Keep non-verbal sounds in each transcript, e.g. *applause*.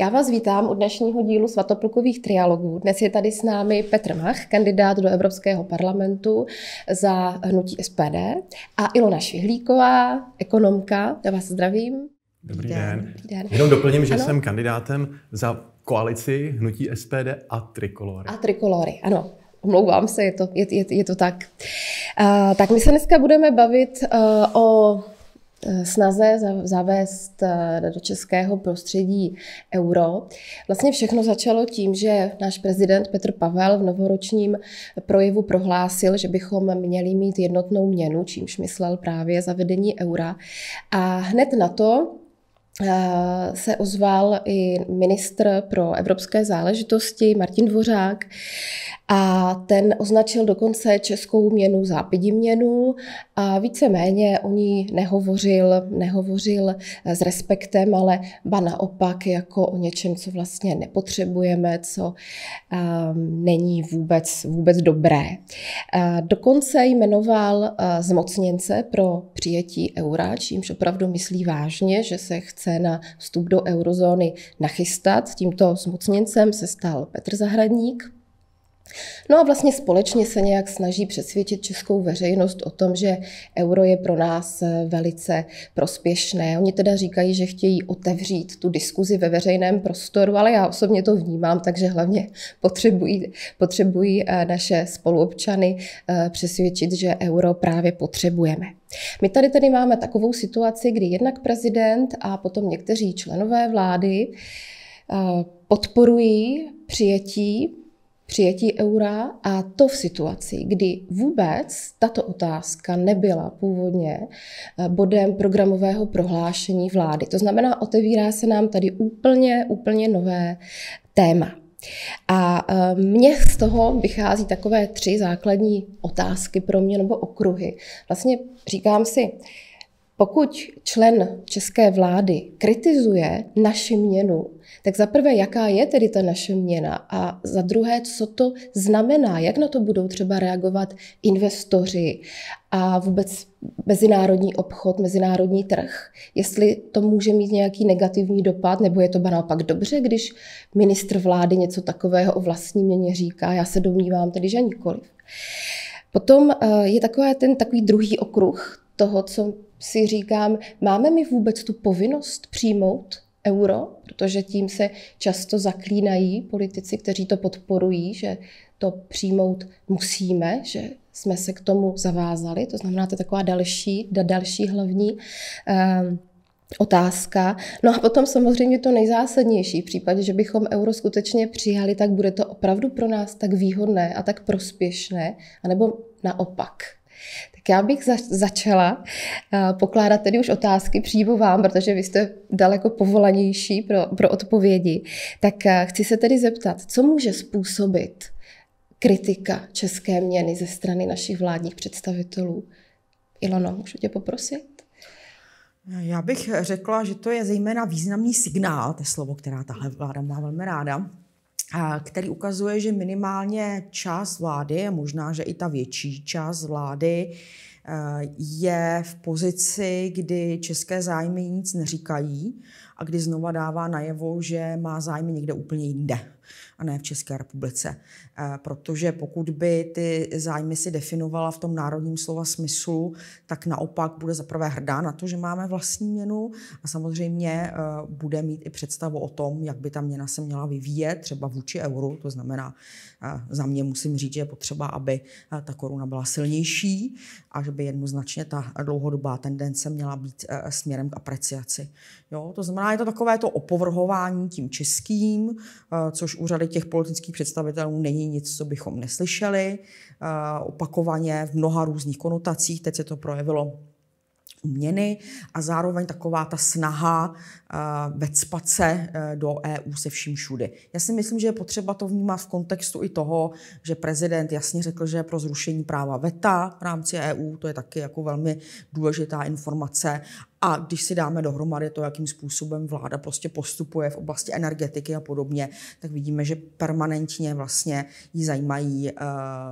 Já vás vítám u dnešního dílu svatoplukových trialogů. Dnes je tady s námi Petr Mach, kandidát do Evropského parlamentu za hnutí SPD a Ilona Švihlíková, ekonomka. Já vás zdravím. Dobrý den. den. Dobrý den. Jenom doplním, že ano. jsem kandidátem za koalici hnutí SPD a Trikolory. A Trikolory, ano. Omlouvám se, je to, je, je, je to tak. Uh, tak my se dneska budeme bavit uh, o Eh, snaze zavést eh, do českého prostředí euro. Vlastně všechno začalo tím, že náš prezident Petr Pavel v novoročním projevu prohlásil, že bychom měli mít jednotnou měnu, čímž myslel právě zavedení eura. A hned na to Eh, se ozval i ministr pro evropské záležitosti Martin Dvořák a ten označil dokonce českou měnu za měnu a víceméně o ní nehovořil, nehovořil s respektem, ale ba naopak jako o něčem, co vlastně nepotřebujeme, co um, není vůbec, vůbec dobré. A eh, dokonce jmenoval eh, zmocněnce pro přijetí eura, čímž opravdu myslí vážně, že se chce chce na vstup do eurozóny nachystat. Tímto zmocněncem se stal Petr Zahradník, No a vlastně společně se nějak snaží přesvědčit českou veřejnost o tom, že euro je pro nás eh, velice prospěšné. Oni teda říkají, že chtějí otevřít tu diskuzi ve veřejném prostoru, ale já osobně to vnímám, takže hlavně *laughs* potřebují, potřebují eh, naše spoluobčany eh, přesvědčit, že euro právě potřebujeme. My tady tedy máme takovou situaci, kdy jednak prezident a potom někteří členové vlády podporují přijetí přijetí eura a to v situaci, kdy vůbec tato otázka nebyla původně eh, bodem programového prohlášení vlády. To znamená, otevírá se nám tady úplně, úplně nové téma. A eh, mě z toho vychází takové tři základní otázky pro mě nebo okruhy. Vlastně říkám si, pokud člen české vlády kritizuje naši měnu, tak za prvé, jaká je tedy ta naše měna a za druhé, co to znamená, jak na to budou třeba reagovat investoři a vůbec mezinárodní obchod, mezinárodní trh, jestli to může mít nějaký negativní dopad, nebo je to ba naopak dobře, když ministr vlády něco takového o vlastní měně říká, já se domnívám tedy, že nikoliv. Potom eh, je takový ten takový druhý okruh toho, co si říkám, máme mi vůbec tu povinnost přijmout euro, protože tím se často zaklínají politici, kteří to podporují, že to přijmout musíme, že jsme se k tomu zavázali. To znamená, to je taková další, další hlavní eh, otázka. No a potom samozřejmě to nejzásadnější. V případě, že bychom euro skutečně přijali, tak bude to opravdu pro nás tak výhodné a tak prospěšné, anebo naopak. Tak já bych začala eh, pokládat tedy už otázky přímo vám, protože vy jste daleko povolanější pro, pro odpovědi. Tak eh, chci se tedy zeptat, co může způsobit kritika české měny ze strany našich vládních představitelů? Ilono, můžu tě poprosit? Já bych řekla, že to je zejména významný signál, to je slovo, která tahle vláda má velmi ráda, který ukazuje, že minimálně část vlády, a možná, že i ta větší část vlády, eh, je v pozici, kdy české zájmy nic neříkají a kdy znova dává najevo, že má zájmy někde úplně jinde a ne v České republice. Eh, protože pokud by ty zájmy si definovala v tom národním slova smyslu, tak naopak bude zaprvé hrdá na to, že máme vlastní měnu a samozřejmě eh, bude mít i představu o tom, jak by ta měna se měla vyvíjet, třeba vůči euru, to znamená, eh, za mě musím říct, že je potřeba, aby ta koruna byla silnější a že by jednoznačně ta dlouhodobá tendence měla být směrem k apreciaci. Jo, to znamená, je to takové to opovrhování tím českým, což řady roli těch politických představitelů není nic, co bychom neslyšeli. Opakovaně v mnoha různých konotacích, teď se to projevilo měny a zároveň taková ta snaha uh, vecpat se uh, do EU se vším všudy. Já si myslím, že je potřeba to vnímat v kontextu i toho, že prezident jasně řekl, že je pro zrušení práva VETA v rámci EU, to je taky jako velmi důležitá informace a když si dáme dohromady to, jakým způsobem vláda prostě postupuje v oblasti energetiky a podobně, tak vidíme, že permanentně vlastně ji zajímají uh,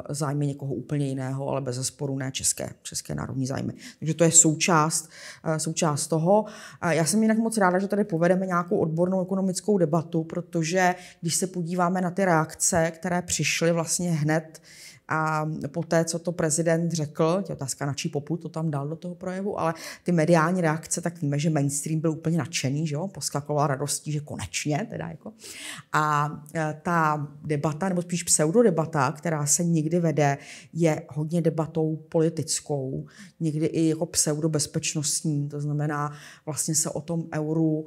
zájmy někoho úplně jiného, ale bez zesporu ne české, české národní zájmy. Takže to je součást, uh, součást toho. Uh, já jsem jinak moc ráda, že tady povedeme nějakou odbornou ekonomickou debatu, protože když se podíváme na ty reakce, které přišly vlastně hned a poté, co to prezident řekl, je otázka, na čí poput to tam dal do toho projevu, ale ty mediální reakce, tak víme, že mainstream byl úplně nadšený, že jo, poskakoval radostí, že konečně, teda jako. A e, ta debata, nebo spíš pseudodebata, která se nikdy vede, je hodně debatou politickou, někdy i jako pseudobezpečnostní, to znamená vlastně se o tom euru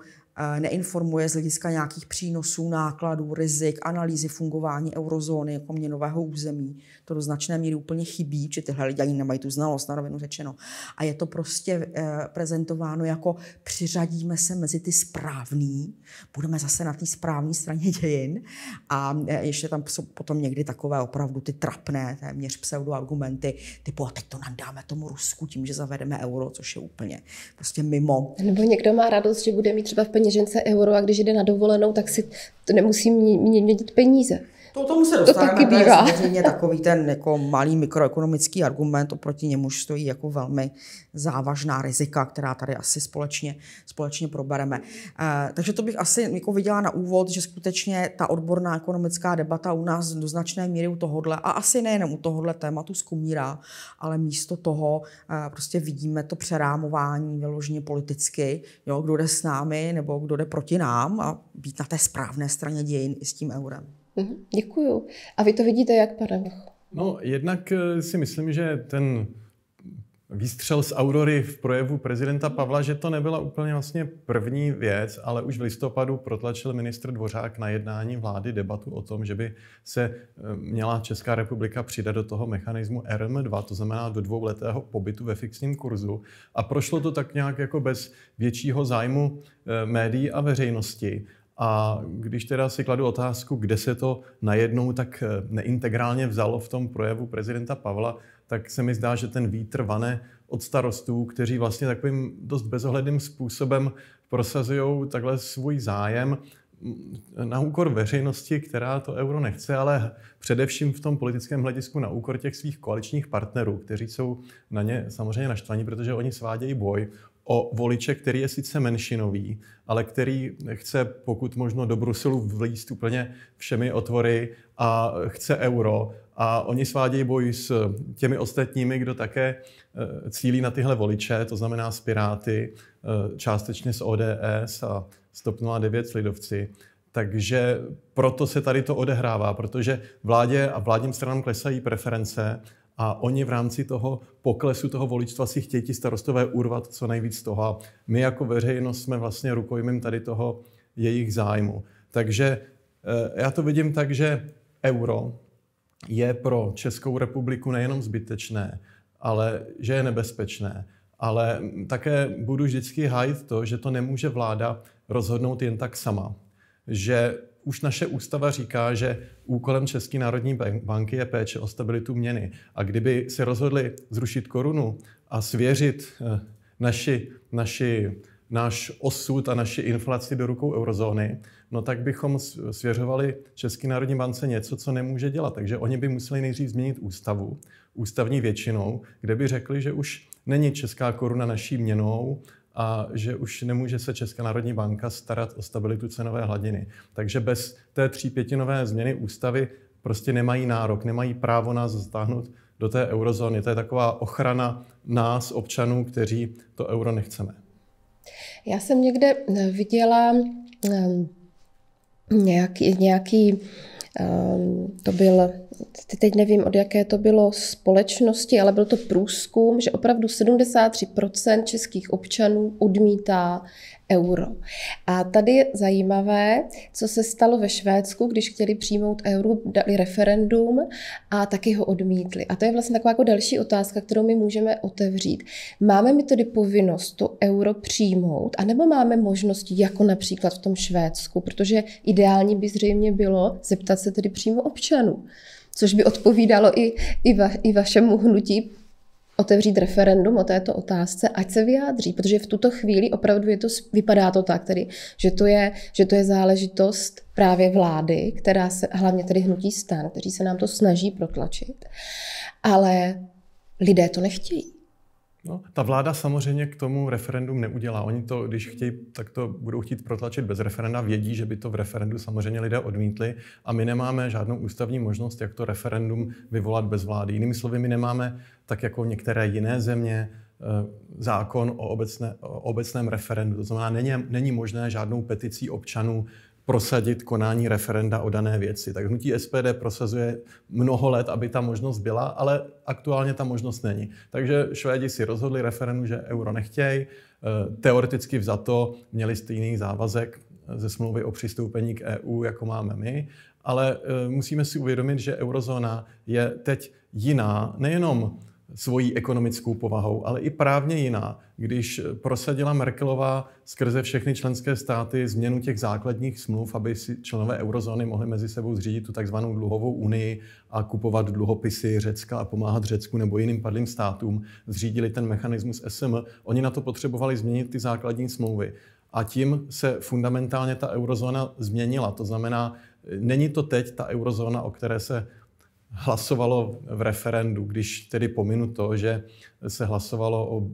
neinformuje z hlediska nějakých přínosů, nákladů, rizik, analýzy fungování eurozóny jako měnového území. To do značné míry úplně chybí, že tyhle lidi ani nemají tu znalost, na rovinu řečeno. A je to prostě eh, prezentováno jako přiřadíme se mezi ty správný, budeme zase na té správné straně dějin a eh, ještě tam jsou potom někdy takové opravdu ty trapné, téměř pseudoargumenty, typu a teď to nandáme tomu Rusku tím, že zavedeme euro, což je úplně prostě mimo. Nebo někdo má radost, že bude mít třeba v peněz peněžence euro a když jde na dovolenou, tak si to nemusím měnit peníze. To tomu se dostaneme, to, taky bývá. je samozřejmě takový ten jako malý mikroekonomický argument, oproti němuž stojí jako velmi závažná rizika, která tady asi společně, společně probereme. Eh, takže to bych asi jako viděla na úvod, že skutečně ta odborná ekonomická debata u nás do značné míry u tohohle, a asi nejenom u tohohle tématu skumírá, ale místo toho eh, prostě vidíme to přerámování vyloženě politicky, jo, kdo jde s námi nebo kdo jde proti nám a být na té správné straně dějin i s tím eurem. Mhm, děkuju. A vy to vidíte jak, pane Vlachu? No, jednak eh, si myslím, že ten výstřel z Aurory v projevu prezidenta Pavla, že to nebyla úplně vlastně první věc, ale už v listopadu protlačil ministr Dvořák na jednání vlády debatu o tom, že by se eh, měla Česká republika přidat do toho mechanismu RM2, to znamená do dvouletého pobytu ve fixním kurzu. A prošlo to tak nějak jako bez většího zájmu eh, médií a veřejnosti. A když teda si kladu otázku, kde se to najednou tak eh, neintegrálně vzalo v tom projevu prezidenta Pavla, tak se mi zdá, že ten vítr vane od starostů, kteří vlastně takovým dost bezohledným způsobem prosazují takhle svůj zájem mm, na úkor veřejnosti, která to euro nechce, ale především v tom politickém hledisku na úkor těch svých koaličních partnerů, kteří jsou na ně samozřejmě naštvaní, protože oni svádějí boj o voliče, který je sice menšinový, ale který chce pokud možno do Bruselu vlíst úplně všemi otvory a chce euro. A oni svádějí boj s těmi ostatními, kdo také eh, cílí na tyhle voliče, to znamená s Piráty, eh, částečně s ODS a s TOP 09 s Lidovci. Takže proto se tady to odehrává, protože vládě a vládním stranám klesají preference a oni v rámci toho poklesu toho voličstva si chtějí ti starostové urvat co nejvíc toho. A my jako veřejnost jsme vlastně rukojmím tady toho jejich zájmu. Takže eh, já to vidím tak, že euro je pro Českou republiku nejenom zbytečné, ale že je nebezpečné. Ale mm, také budu vždycky hájit to, že to nemůže vláda rozhodnout jen tak sama. Že už naše ústava říká, že úkolem České národní banky je péče o stabilitu měny. A kdyby si rozhodli zrušit korunu a svěřit eh, naši, naši, náš osud a naši inflaci do rukou eurozóny, no tak bychom svěřovali České národní bance něco, co nemůže dělat. Takže oni by museli nejdřív změnit ústavu, ústavní většinou, kde by řekli, že už není česká koruna naší měnou a že už nemůže se Česká národní banka starat o stabilitu cenové hladiny. Takže bez té třípětinové změny ústavy prostě nemají nárok, nemají právo nás zatáhnout do té eurozóny. To je taková ochrana nás, občanů, kteří to euro nechceme. Já jsem někde eh, viděla ehm, nějaký, nějaký ehm, to byl teď nevím, od jaké to bylo společnosti, ale byl to průzkum, že opravdu 73% českých občanů odmítá euro. A tady je zajímavé, co se stalo ve Švédsku, když chtěli přijmout euro, dali referendum a taky ho odmítli. A to je vlastně taková jako další otázka, kterou my můžeme otevřít. Máme my tedy povinnost to euro přijmout, anebo máme možnost, jako například v tom Švédsku, protože ideální by zřejmě bylo zeptat se tedy přímo občanů, což by odpovídalo i, i, va, i vašemu hnutí otevřít referendum o této otázce, ať se vyjádří, protože v tuto chvíli opravdu je to, vypadá to tak, tedy, že, to je, že to je záležitost právě vlády, která se, hlavně tedy hnutí stan, kteří se nám to snaží protlačit, ale lidé to nechtějí. No, ta vláda samozřejmě k tomu referendum neudělá. Oni to, když chtějí, tak to budou chtít protlačit bez referenda. Vědí, že by to v referendu samozřejmě lidé odmítli a my nemáme žádnou ústavní možnost, jak to referendum vyvolat bez vlády. Jinými slovy, my nemáme, tak jako některé jiné země, eh, zákon o, obecné, o obecném referendu. To znamená, není, není možné žádnou peticí občanů prosadit konání referenda o dané věci. Tak hnutí SPD prosazuje mnoho let, aby ta možnost byla, ale aktuálně ta možnost není. Takže Švédi si rozhodli referendu, že euro nechtějí. E, teoreticky vzato měli stejný závazek ze smlouvy o přistoupení k EU, jako máme my, ale e, musíme si uvědomit, že eurozóna je teď jiná, nejenom svojí ekonomickou povahou, ale i právně jiná, když prosadila Merkelová skrze všechny členské státy změnu těch základních smluv, aby si členové eurozóny mohli mezi sebou zřídit tu takzvanou dluhovou unii a kupovat dluhopisy Řecka a pomáhat Řecku nebo jiným padlým státům, zřídili ten mechanismus SM. Oni na to potřebovali změnit ty základní smlouvy. A tím se fundamentálně ta eurozóna změnila. To znamená, není to teď ta eurozóna, o které se hlasovalo v referendu, když tedy pominu to, že se hlasovalo o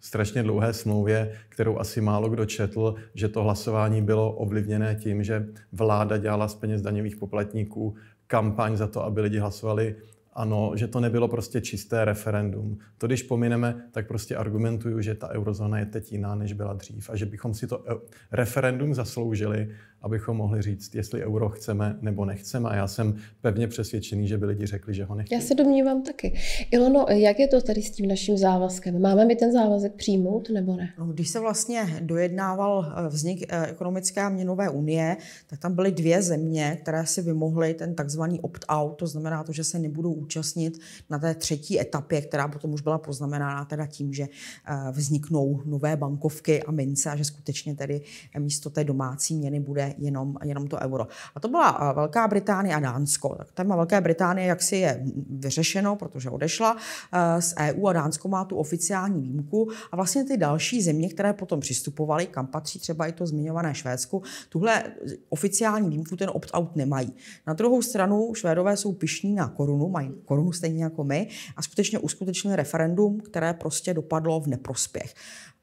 strašně dlouhé smlouvě, kterou asi málo kdo četl, že to hlasování bylo ovlivněné tím, že vláda dělala z peněz daňových poplatníků kampaň za to, aby lidi hlasovali ano, že to nebylo prostě čisté referendum. To, když pomineme, tak prostě argumentuju, že ta eurozóna je teď jiná, než byla dřív a že bychom si to eh, referendum zasloužili abychom mohli říct, jestli euro chceme nebo nechceme. A já jsem pevně přesvědčený, že by lidi řekli, že ho nechceme. Já se domnívám taky. Ilono, jak je to tady s tím naším závazkem? Máme my ten závazek přijmout nebo ne? No, když se vlastně dojednával eh, vznik eh, ekonomické a měnové unie, tak tam byly dvě země, které si vymohly ten takzvaný opt-out, to znamená to, že se nebudou účastnit na té třetí etapě, která potom už byla poznamenána teda tím, že eh, vzniknou nové bankovky a mince a že skutečně tedy místo té domácí měny bude jenom, jenom to euro. A to byla Velká Británie a Dánsko. Tak téma Velké Británie jaksi je vyřešeno, protože odešla eh, z EU a Dánsko má tu oficiální výjimku. A vlastně ty další země, které potom přistupovaly, kam patří třeba i to zmiňované Švédsko, tuhle oficiální výjimku, ten opt-out nemají. Na druhou stranu Švédové jsou pišní na korunu, mají korunu stejně jako my a skutečně uskutečnili referendum, které prostě dopadlo v neprospěch.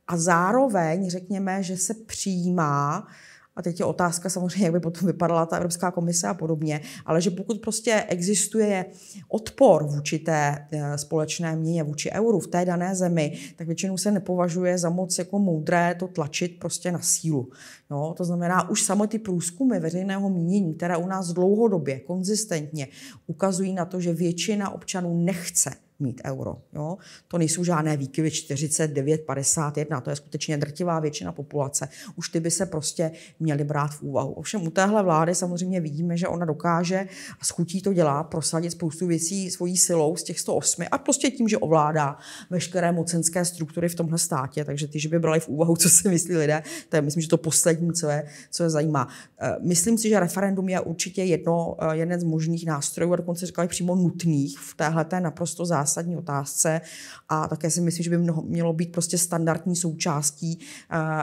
A zároveň řekněme, že se přijímá uh, a teď je otázka samozřejmě, jak by potom vypadala ta Evropská komise a podobně, ale že pokud prostě existuje odpor vůči té eh, společné měně, vůči euru v té dané zemi, tak většinou se nepovažuje za moc jako moudré to tlačit prostě na sílu. No, to znamená, už samo ty průzkumy veřejného mínění, které u nás dlouhodobě, konzistentně ukazují na to, že většina občanů nechce mít euro. Jo? To nejsou žádné výkyvy 49, 51, to je skutečně drtivá většina populace. Už ty by se prostě měly brát v úvahu. Ovšem u téhle vlády samozřejmě vidíme, že ona dokáže a schutí to dělá, prosadit spoustu věcí svojí silou z těch 108 a prostě tím, že ovládá veškeré mocenské struktury v tomhle státě, takže ty, že by brali v úvahu, co si myslí lidé, to je, myslím, že to poslední, co je, co je zajímá. Eh, myslím si, že referendum je určitě jedno, eh, jeden z možných nástrojů, a dokonce říkali přímo nutných v téhle naprosto zásadní zásadní otázce a také si myslím, že by mnoho, mělo být prostě standardní součástí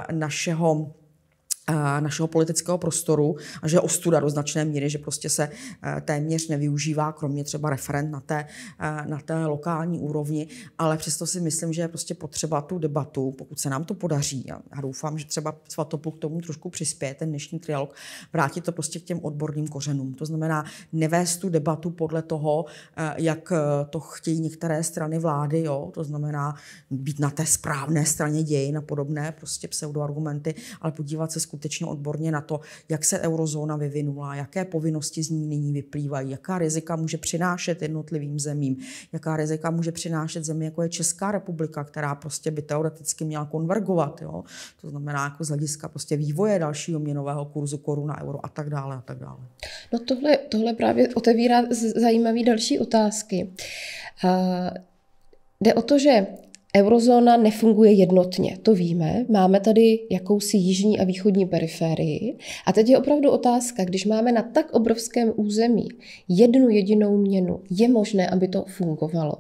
eh, našeho Eh, našeho politického prostoru a že je ostuda do značné míry, že prostě se eh, téměř nevyužívá, kromě třeba referent na té, eh, na té lokální úrovni, ale přesto si myslím, že je prostě potřeba tu debatu, pokud se nám to podaří, a doufám, že třeba svatopu k tomu trošku přispěje, ten dnešní trialog, vrátit to prostě k těm odborným kořenům. To znamená nevést tu debatu podle toho, jak to chtějí některé strany vlády, jo? to znamená být na té správné straně dějin a podobné prostě pseudoargumenty, ale podívat se skutečně odborně na to, jak se eurozóna vyvinula, jaké povinnosti z ní nyní vyplývají, jaká rizika může přinášet jednotlivým zemím, jaká rizika může přinášet zemi, jako je Česká republika, která prostě by teoreticky měla konvergovat. Jo? To znamená jako z hlediska prostě vývoje dalšího měnového kurzu koruna, euro a tak dále a tak dále. No tohle, tohle právě otevírá zajímavé další otázky. Uh, jde o to, že Eurozóna nefunguje jednotně, to víme. Máme tady jakousi jižní a východní periférii. A teď je opravdu otázka, když máme na tak obrovském území jednu jedinou měnu, je možné, aby to fungovalo.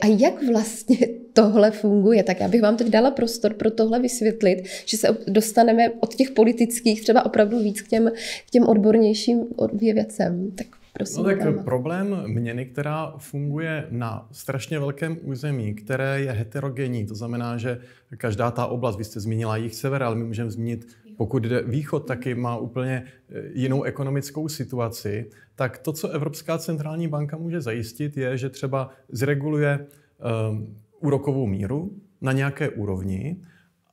A jak vlastně *laughs* tohle funguje? Tak já bych vám teď dala prostor pro tohle vysvětlit, že se dostaneme od těch politických třeba opravdu víc k těm, k těm odbornějším věcem. Tak Prosím, no tak tam. problém měny, která funguje na strašně velkém území, které je heterogenní, to znamená, že každá ta oblast, vy jste zmínila jich sever, ale my můžeme zmínit, pokud jde východ, mhm. taky má úplně eh, jinou ekonomickou situaci, tak to, co Evropská centrální banka může zajistit, je, že třeba zreguluje um, úrokovou míru na nějaké úrovni,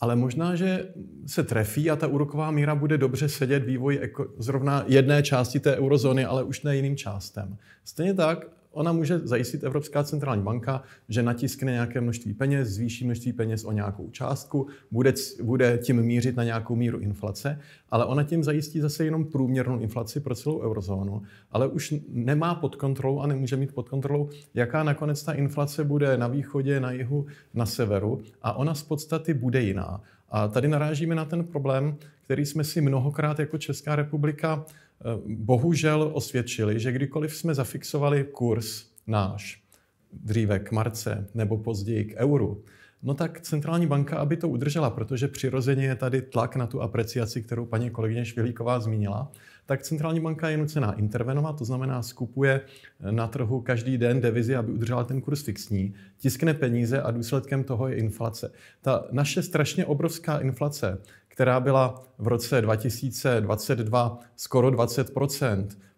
ale možná, že se trefí a ta úroková míra bude dobře sedět vývoj zrovna jedné části té eurozóny, ale už ne jiným částem. Stejně tak ona může zajistit Evropská centrální banka, že natiskne nějaké množství peněz, zvýší množství peněz o nějakou částku, bude, bude tím mířit na nějakou míru inflace, ale ona tím zajistí zase jenom průměrnou inflaci pro celou eurozónu, ale už nemá pod kontrolou a nemůže mít pod kontrolou, jaká nakonec ta inflace bude na východě, na jihu, na severu a ona z podstaty bude jiná. A tady narážíme na ten problém, který jsme si mnohokrát jako Česká republika Eh, bohužel osvědčili, že kdykoliv jsme zafixovali kurz náš, dříve k marce nebo později k euru, No tak centrální banka, aby to udržela, protože přirozeně je tady tlak na tu apreciaci, kterou paní kolegyně Švilíková zmínila, tak centrální banka je nucená intervenovat, to znamená skupuje na trhu každý den devizi, aby udržela ten kurz fixní, tiskne peníze a důsledkem toho je inflace. Ta naše strašně obrovská inflace která byla v roce 2022 skoro 20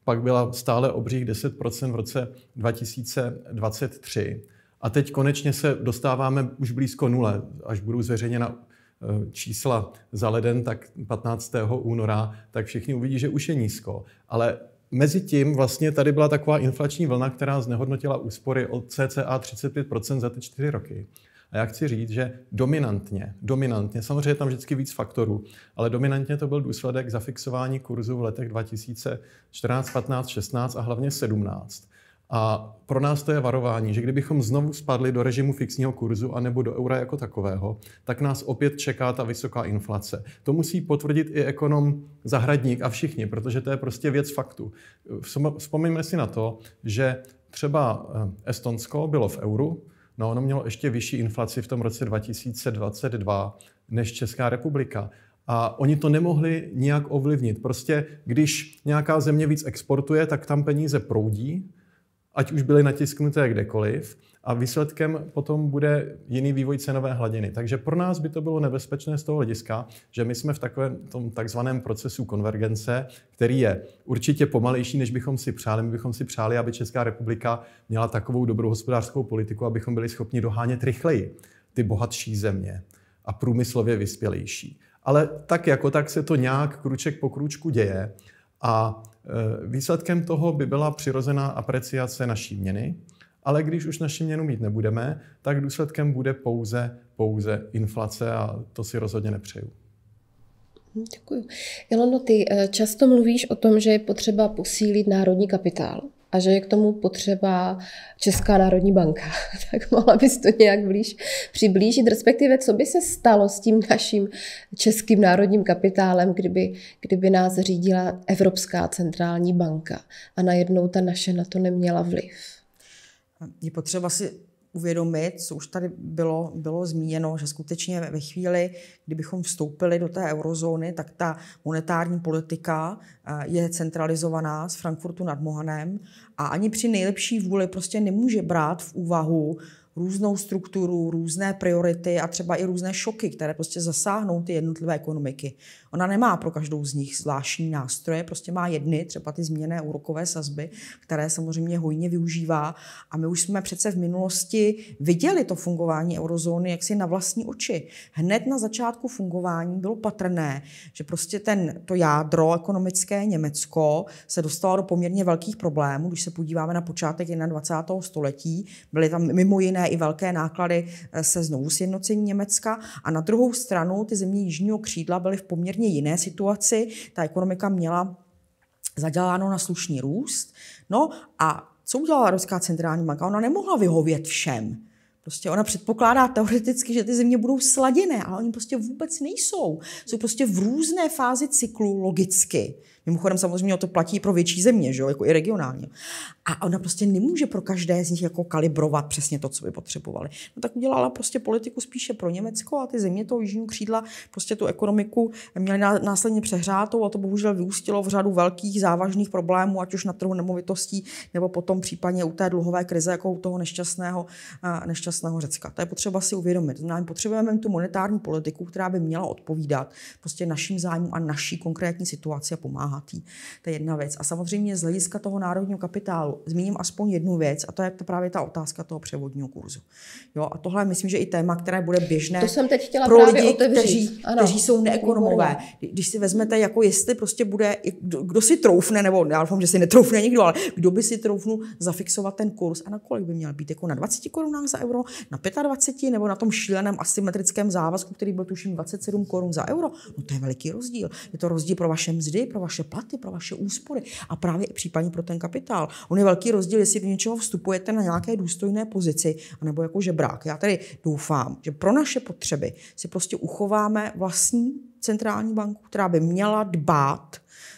pak byla stále obřích 10 v roce 2023. A teď konečně se dostáváme už blízko nule, až budou zveřejněna eh, čísla za leden, tak 15. února, tak všichni uvidí, že už je nízko. Ale mezi tím vlastně tady byla taková inflační vlna, která znehodnotila úspory od cca 35 za ty čtyři roky. A já chci říct, že dominantně, dominantně, samozřejmě je tam vždycky víc faktorů, ale dominantně to byl důsledek zafixování kurzu v letech 2014, 15, 16 a hlavně 17. A pro nás to je varování, že kdybychom znovu spadli do režimu fixního kurzu a nebo do eura jako takového, tak nás opět čeká ta vysoká inflace. To musí potvrdit i ekonom Zahradník a všichni, protože to je prostě věc faktu. Vzpomeňme si na to, že třeba eh, Estonsko bylo v euru, No ono mělo ještě vyšší inflaci v tom roce 2022 než Česká republika. A oni to nemohli nijak ovlivnit. Prostě když nějaká země víc exportuje, tak tam peníze proudí, ať už byly natisknuté kdekoliv, a výsledkem potom bude jiný vývoj cenové hladiny. Takže pro nás by to bylo nebezpečné z toho hlediska, že my jsme v takovém tom takzvaném procesu konvergence, který je určitě pomalejší, než bychom si přáli. My bychom si přáli, aby Česká republika měla takovou dobrou hospodářskou politiku, abychom byli schopni dohánět rychleji ty bohatší země a průmyslově vyspělejší. Ale tak jako tak se to nějak kruček po kručku děje a Eh, výsledkem toho by byla přirozená apreciace naší měny, ale když už naši měnu mít nebudeme, tak důsledkem bude pouze, pouze inflace a to si rozhodně nepřeju. Děkuji. Ilono, ty eh, často mluvíš o tom, že je potřeba posílit národní kapitál a že je k tomu potřeba Česká národní banka. *laughs* tak mohla bys to nějak blíž přiblížit, respektive co by se stalo s tím naším českým národním kapitálem, kdyby, kdyby nás řídila Evropská centrální banka a najednou ta naše na to neměla vliv. Je potřeba si uvědomit, co už tady bylo, bylo zmíněno, že skutečně ve chvíli, kdybychom vstoupili do té eurozóny, tak ta monetární politika eh, je centralizovaná z Frankfurtu nad Mohanem a ani při nejlepší vůli prostě nemůže brát v úvahu různou strukturu, různé priority a třeba i různé šoky, které prostě zasáhnou ty jednotlivé ekonomiky. Ona nemá pro každou z nich zvláštní nástroje, prostě má jedny, třeba ty změněné úrokové sazby, které samozřejmě hojně využívá. A my už jsme přece v minulosti viděli to fungování eurozóny jaksi na vlastní oči. Hned na začátku fungování bylo patrné, že prostě ten, to jádro ekonomické Německo se dostalo do poměrně velkých problémů. Když se podíváme na počátek 21. století, byly tam mimo jiné i velké náklady eh, se znovu sjednocení Německa. A na druhou stranu ty země jižního křídla byly v poměrně úplně jiné situaci. Ta ekonomika měla zaděláno na slušný růst. No a co udělala Ruská centrální banka? Ona nemohla vyhovět všem. Prostě ona předpokládá teoreticky, že ty země budou sladěné, ale oni prostě vůbec nejsou. Jsou prostě v různé fázi cyklu logicky. Mimochodem samozřejmě to platí pro větší země, že jo, jako i regionálně. A ona prostě nemůže pro každé z nich jako kalibrovat přesně to, co by potřebovali. No tak udělala prostě politiku spíše pro Německo a ty země toho jižního křídla prostě tu ekonomiku měly následně přehrátou a to bohužel vyústilo v řadu velkých závažných problémů, ať už na trhu nemovitostí nebo potom případně u té dluhové krize, jako u toho nešťastného, nešťastného Řecka. To je potřeba si uvědomit. Znamená, potřebujeme tu monetární politiku, která by měla odpovídat prostě našim zájmům a naší konkrétní situaci a pomáhat bohatý. To je jedna věc. A samozřejmě z hlediska toho národního kapitálu zmíním aspoň jednu věc, a to je to právě ta otázka toho převodního kurzu. Jo, a tohle myslím, že i téma, které bude běžné to jsem teď chtěla pro lidi, kteří, ano. kteří jsou neekonomové. Když si vezmete, jako jestli prostě bude, kdo si troufne, nebo já doufám, že si netroufne nikdo, ale kdo by si troufnul zafixovat ten kurz a na kolik by měl být, jako na 20 korunách za euro, na 25 nebo na tom šíleném asymetrickém závazku, který byl tuším 27 korun za euro. No to je veliký rozdíl. Je to rozdíl pro vaše mzdy, pro vaše platy, pro vaše úspory a právě i případně pro ten kapitál. On je velký rozdíl, jestli do něčeho vstupujete na nějaké důstojné pozici, anebo jako žebrák. Já tady doufám, že pro naše potřeby si prostě uchováme vlastní centrální banku, která by měla dbát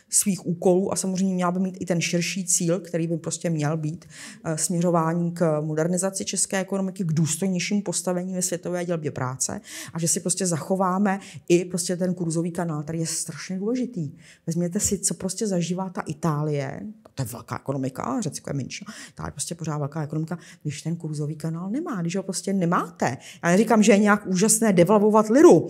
svých úkolů a samozřejmě měla by mít i ten širší cíl, který by prostě měl být eh, směřování k modernizaci české ekonomiky, k důstojnějším postavení ve světové dělbě práce a že si prostě zachováme i prostě ten kurzový kanál, který je strašně důležitý. Vezměte si, co prostě zažívá ta Itálie, to je velká ekonomika, Řecko je menší, ta je prostě pořád velká ekonomika, když ten kurzový kanál nemá, když ho prostě nemáte. Já neříkám, že je nějak úžasné devalvovat liru,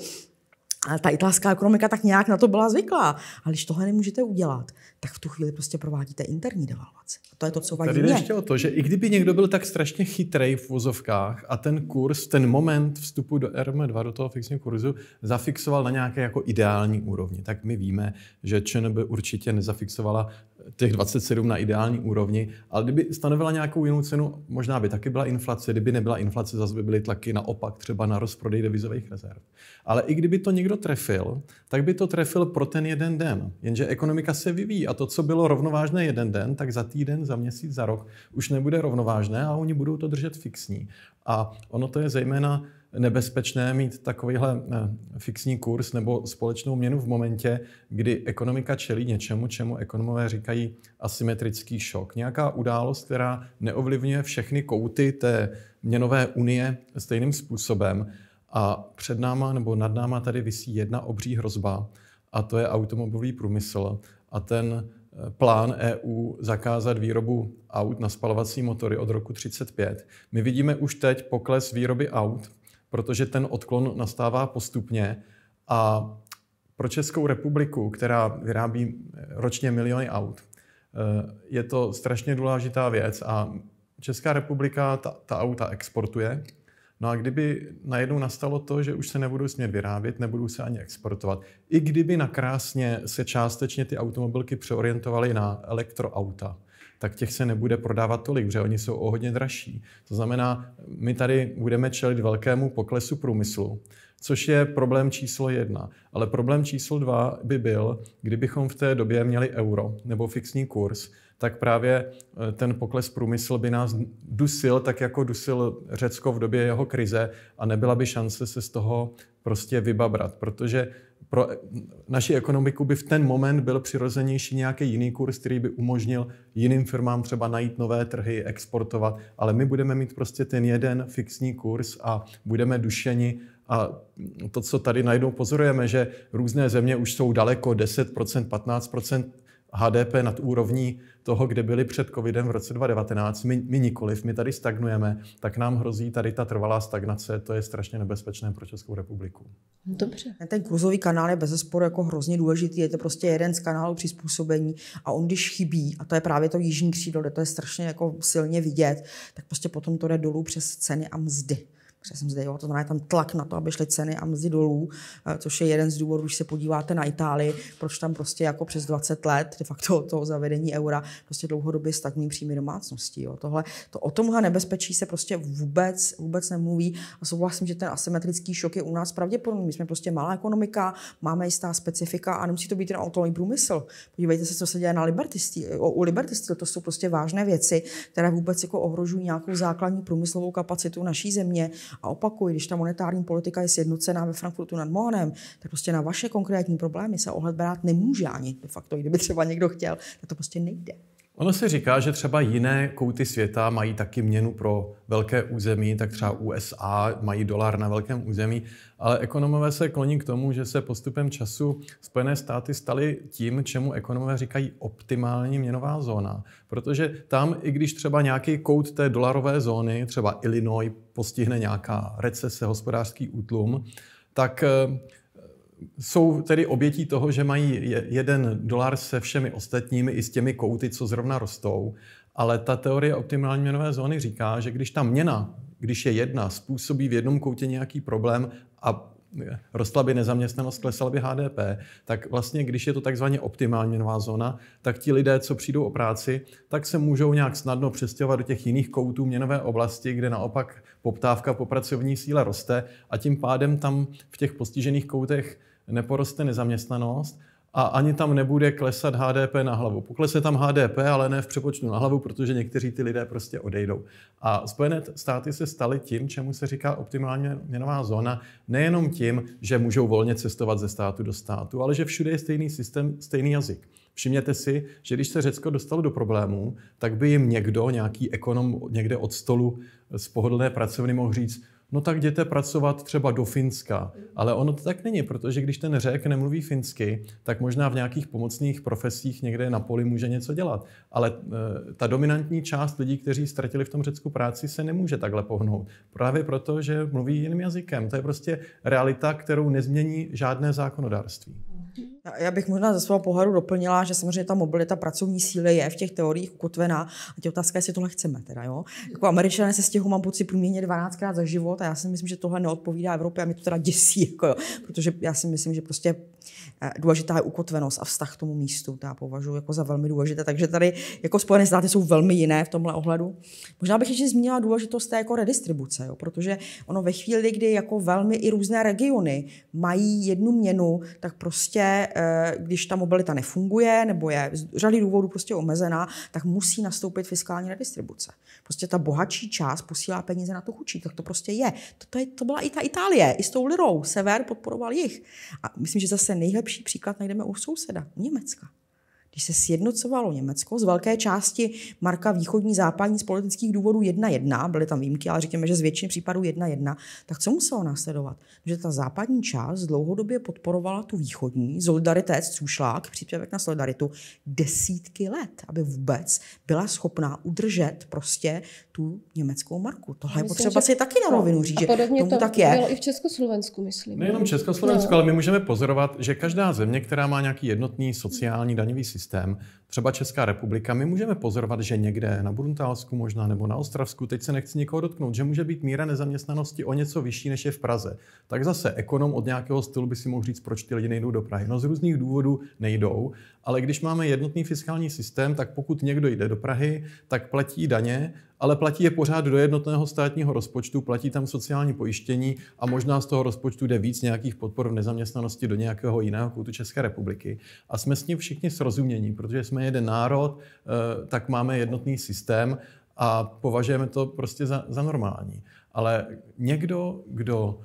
ale ta italská ekonomika tak nějak na to byla zvyklá. Ale když tohle nemůžete udělat, tak v tu chvíli prostě provádíte interní devalvaci. A to je to, co vadí Tady ještě o to, že i kdyby někdo byl tak strašně chytrej v vozovkách a ten kurz, ten moment vstupu do RM2, do toho fixního kurzu, zafixoval na nějaké jako ideální úrovni, tak my víme, že ČNB určitě nezafixovala těch 27 na ideální úrovni, ale kdyby stanovila nějakou jinou cenu, možná by taky byla inflace, kdyby nebyla inflace, zase by byly tlaky naopak třeba na rozprodej devizových rezerv. Ale i kdyby to někdo trefil, tak by to trefil pro ten jeden den. Jenže ekonomika se vyvíjí a to, co bylo rovnovážné jeden den, tak za týden, za měsíc, za rok už nebude rovnovážné a oni budou to držet fixní. A ono to je zejména nebezpečné mít takovýhle eh, fixní kurz nebo společnou měnu v momentě, kdy ekonomika čelí něčemu, čemu ekonomové říkají asymetrický šok. Nějaká událost, která neovlivňuje všechny kouty té měnové unie stejným způsobem. A před náma nebo nad náma tady vysí jedna obří hrozba, a to je automobilový průmysl. A ten eh, plán EU zakázat výrobu aut na spalovací motory od roku 35. My vidíme už teď pokles výroby aut protože ten odklon nastává postupně a pro Českou republiku, která vyrábí eh, ročně miliony aut, eh, je to strašně důležitá věc a Česká republika ta, ta auta exportuje. No a kdyby najednou nastalo to, že už se nebudou smět vyrábět, nebudou se ani exportovat. I kdyby nakrásně se částečně ty automobilky přeorientovaly na elektroauta, tak těch se nebude prodávat tolik, protože oni jsou o hodně dražší. To znamená, my tady budeme čelit velkému poklesu průmyslu, což je problém číslo jedna. Ale problém číslo dva by byl, kdybychom v té době měli euro nebo fixní kurz, tak právě eh, ten pokles průmysl by nás dusil, tak jako dusil Řecko v době jeho krize a nebyla by šance se z toho prostě vybabrat, protože pro naši ekonomiku by v ten moment byl přirozenější nějaký jiný kurz, který by umožnil jiným firmám třeba najít nové trhy, exportovat, ale my budeme mít prostě ten jeden fixní kurz a budeme dušeni a to, co tady najednou pozorujeme, že různé země už jsou daleko 10%, 15%, HDP nad úrovní toho, kde byli před covidem v roce 2019, my, my nikoliv, my tady stagnujeme, tak nám hrozí tady ta trvalá stagnace, to je strašně nebezpečné pro Českou republiku. Dobře. Ten krizový kanál je bez zesporu jako hrozně důležitý, je to prostě jeden z kanálů přizpůsobení a on když chybí, a to je právě to jižní křídlo, kde to je strašně jako silně vidět, tak prostě potom to jde dolů přes ceny a mzdy. Takže jsem zde, jo, to znamená, je tam tlak na to, aby šly ceny a mzdy dolů, eh, což je jeden z důvodů, když se podíváte na Itálii, proč tam prostě jako přes 20 let de facto toho zavedení eura prostě dlouhodobě stagní příjmy domácností. Jo. Tohle, to o tomhle nebezpečí se prostě vůbec, vůbec nemluví a souhlasím, že ten asymetrický šok je u nás pravděpodobný. My jsme prostě malá ekonomika, máme jistá specifika a nemusí to být ten autolový průmysl. Podívejte se, co se děje na Liberty, u Steel, to jsou prostě vážné věci, které vůbec jako ohrožují nějakou základní průmyslovou kapacitu naší země a opakuji, když ta monetární politika je sjednocená ve Frankfurtu nad Mohanem, tak prostě na vaše konkrétní problémy se ohled brát nemůže ani de facto, kdyby třeba někdo chtěl, tak to prostě nejde. Ono se říká, že třeba jiné kouty světa mají taky měnu pro velké území, tak třeba USA mají dolar na velkém území, ale ekonomové se kloní k tomu, že se postupem času Spojené státy staly tím, čemu ekonomové říkají optimální měnová zóna. Protože tam, i když třeba nějaký kout té dolarové zóny, třeba Illinois, postihne nějaká recese, hospodářský útlum, tak eh, jsou tedy obětí toho, že mají jeden dolar se všemi ostatními i s těmi kouty, co zrovna rostou, ale ta teorie optimální měnové zóny říká, že když ta měna, když je jedna, způsobí v jednom koutě nějaký problém a rostla by nezaměstnanost, klesala by HDP, tak vlastně, když je to takzvaně optimální nová zóna, tak ti lidé, co přijdou o práci, tak se můžou nějak snadno přestěhovat do těch jiných koutů měnové oblasti, kde naopak poptávka po pracovní síle roste a tím pádem tam v těch postižených koutech neporoste nezaměstnanost a ani tam nebude klesat HDP na hlavu. Poklesne tam HDP, ale ne v přepočtu na hlavu, protože někteří ty lidé prostě odejdou. A Spojené státy se staly tím, čemu se říká optimální měnová zóna, nejenom tím, že můžou volně cestovat ze státu do státu, ale že všude je stejný systém, stejný jazyk. Všimněte si, že když se Řecko dostalo do problémů, tak by jim někdo, nějaký ekonom někde od stolu z pohodlné pracovny mohl říct, no tak jděte pracovat třeba do Finska. Ale ono to tak není, protože když ten řek nemluví finsky, tak možná v nějakých pomocných profesích někde na poli může něco dělat. Ale eh, ta dominantní část lidí, kteří ztratili v tom Řecku práci, se nemůže takhle pohnout. Právě proto, že mluví jiným jazykem. To je prostě realita, kterou nezmění žádné zákonodárství. Já bych možná ze svého pohledu doplnila, že samozřejmě ta mobilita pracovní síly je v těch teoriích ukotvená a tě otázka, jestli tohle chceme. Teda, jo? Jako američané se stěhu mám pocit průměrně 12krát za život a já si myslím, že tohle neodpovídá Evropě a mě to teda děsí, jako, jo? protože já si myslím, že prostě eh, důležitá je ukotvenost a vztah k tomu místu. To já považuji jako za velmi důležité. Takže tady jako Spojené státy jsou velmi jiné v tomhle ohledu. Možná bych ještě zmínila důležitost té jako redistribuce, jo? protože ono ve chvíli, kdy jako velmi i různé regiony mají jednu měnu, tak prostě Eh, když ta mobilita nefunguje nebo je z řady důvodů prostě omezená, tak musí nastoupit fiskální redistribuce. Prostě ta bohatší část posílá peníze na to chučí, tak to prostě je. To, to, je, to byla i ta Itálie, i s tou lirou. Sever podporoval jich. A myslím, že zase nejlepší příklad najdeme u souseda, Německa když se sjednocovalo Německo, z velké části marka východní západní z politických důvodů 1-1, byly tam výjimky, ale řekněme, že z většiny případů 1-1, tak co muselo následovat? Že ta západní část dlouhodobě podporovala tu východní, solidaritet, cůšlák, příspěvek na solidaritu, desítky let, aby vůbec byla schopná udržet prostě tu německou marku. Tohle myslím, je potřeba že... si taky na rovinu říct, že tomu to tak je. Bylo i v Československu, myslím. Nejenom Československu, no. ale my můžeme pozorovat, že každá země, která má nějaký jednotný sociální daňový systém, systém. Třeba Česká republika, my můžeme pozorovat, že někde na Bruntálsku možná nebo na Ostravsku, teď se nechci nikoho dotknout, že může být míra nezaměstnanosti o něco vyšší, než je v Praze. Tak zase ekonom od nějakého stylu by si mohl říct, proč ty lidi nejdou do Prahy. No z různých důvodů nejdou, ale když máme jednotný fiskální systém, tak pokud někdo jde do Prahy, tak platí daně ale platí je pořád do jednotného státního rozpočtu, platí tam sociální pojištění a možná z toho rozpočtu jde víc nějakých podpor v nezaměstnanosti do nějakého jiného koutu České republiky. A jsme s ním všichni srozumění, protože jsme jeden národ, eh, tak máme jednotný systém a považujeme to prostě za, za normální. Ale někdo, kdo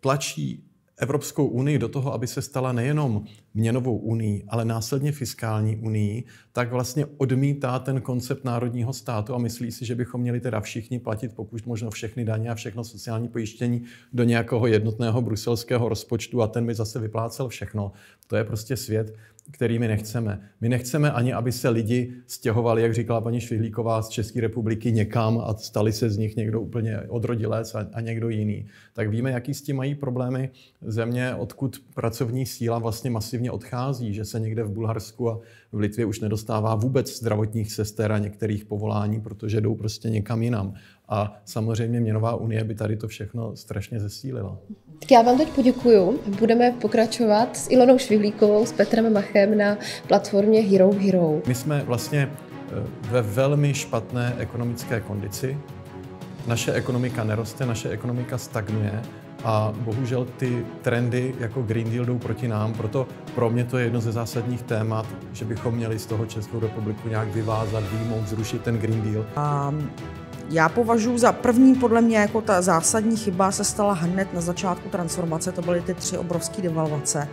tlačí Evropskou unii do toho, aby se stala nejenom měnovou unii, ale následně fiskální unii, tak vlastně odmítá ten koncept národního státu a myslí si, že bychom měli teda všichni platit pokud možno všechny daně a všechno sociální pojištění do nějakého jednotného bruselského rozpočtu a ten by zase vyplácel všechno. To je prostě svět, kterými nechceme. My nechceme ani, aby se lidi stěhovali, jak říkala paní Švihlíková, z České republiky někam a stali se z nich někdo úplně odrodilec a, a někdo jiný. Tak víme, jaký s tím mají problémy země, odkud pracovní síla vlastně masivně odchází, že se někde v Bulharsku a v Litvě už nedostává vůbec zdravotních sester a některých povolání, protože jdou prostě někam jinam. A samozřejmě měnová unie by tady to všechno strašně zesílila. Tak já vám teď poděkuju. Budeme pokračovat s Ilonou Švihlíkovou, s Petrem Machem na platformě Hero Hero. My jsme vlastně eh, ve velmi špatné ekonomické kondici. Naše ekonomika neroste, naše ekonomika stagnuje a bohužel ty trendy jako Green Deal jdou proti nám, proto pro mě to je jedno ze zásadních témat, že bychom měli z toho Českou republiku nějak vyvázat, výjmout, zrušit ten Green Deal. A já považuji za první, podle mě jako ta zásadní chyba se stala hned na začátku transformace, to byly ty tři obrovské devalvace,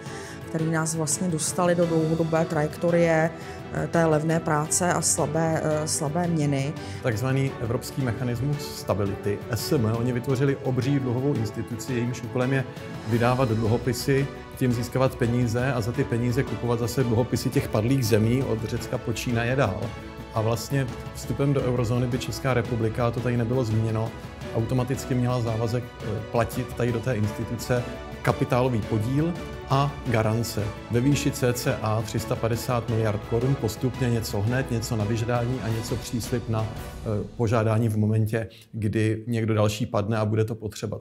které nás vlastně dostaly do dlouhodobé trajektorie eh, té levné práce a slabé, eh, slabé měny. Takzvaný Evropský mechanismus stability, SM, oni vytvořili obří dluhovou instituci, jejímž úkolem je vydávat dluhopisy, tím získávat peníze a za ty peníze kupovat zase dluhopisy těch padlých zemí od Řecka počínaje dál. A vlastně vstupem do eurozóny by Česká republika, a to tady nebylo zmíněno, automaticky měla závazek eh, platit tady do té instituce kapitálový podíl a garance ve výši cca 350 miliard korun, postupně něco hned, něco na vyžádání a něco příslip na eh, požádání v momentě, kdy někdo další padne a bude to potřeba.